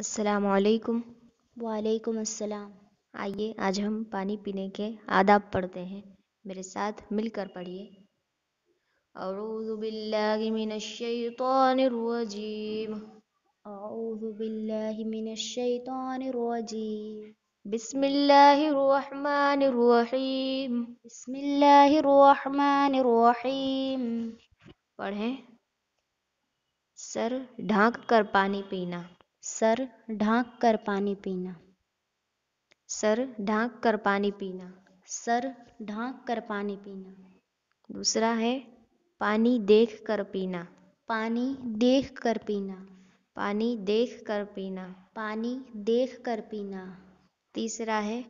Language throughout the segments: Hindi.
अस्सलाम वालेकुम अस्सलाम आइए आज हम पानी पीने के आदाब पढ़ते हैं मेरे साथ मिलकर पढ़िए أعوذ بالله من الشيطان الرجيم أعوذ بالله من الشيطان الرجيم بسم الله الرحمن الرحيم بسم الله الرحمن الرحيم पढ़ें सर ढांक कर पानी पीना सर ढाँक कर पानी पीना सर ढाँक कर पानी पीना सर ढाँक कर पानी पीना दूसरा है पानी देख कर पीना पानी देख कर पीना पानी देख कर पीना पानी देख कर पीना तीसरा है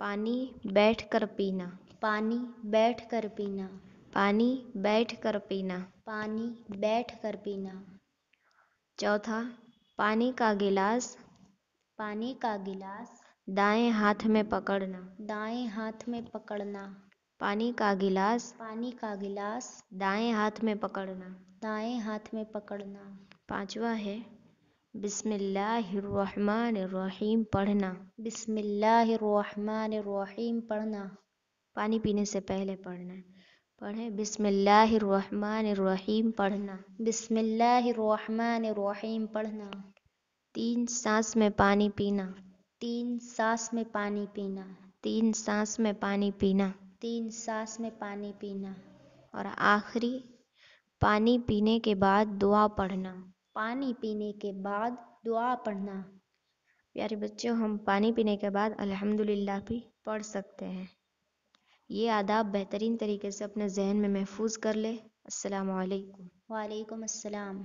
पानी बैठ कर पीना पानी बैठ कर पीना पानी बैठ कर पीना पानी बैठ कर पीना चौथा पानी का गिलास पानी का गिलास दाएं हाथ में पकड़ना दाएं हाथ में पकड़ना पानी का गिलास पानी का गिलास दाएं हाथ में पकड़ना दाएं हाथ में पकड़ना पांचवा है बिस्मिल्लाहिर्रहमानिर्रहीम पढ़ना बिस्मिल्लाहिर्रहमानिर्रहीम पढ़ना पानी पीने से पहले पढ़ना है पढ़ें बिसमीम पढ़ना बिसमीम पढ़ना तीन सांस में पानी पीना तीन सांस में पानी पीना तीन सांस में पानी पीना तीन सांस में पानी पीना और आखिरी पानी पीने के बाद दुआ पढ़ना पानी पीने के बाद दुआ पढ़ना प्यारे बच्चों हम पानी पीने के बाद अल्हम्दुलिल्लाह भी पढ़ सकते हैं ये आदाब बेहतरीन तरीके से अपने जहन में महफूज कर ले अस्सलाम वालेकुम वालेकुम अस्सलाम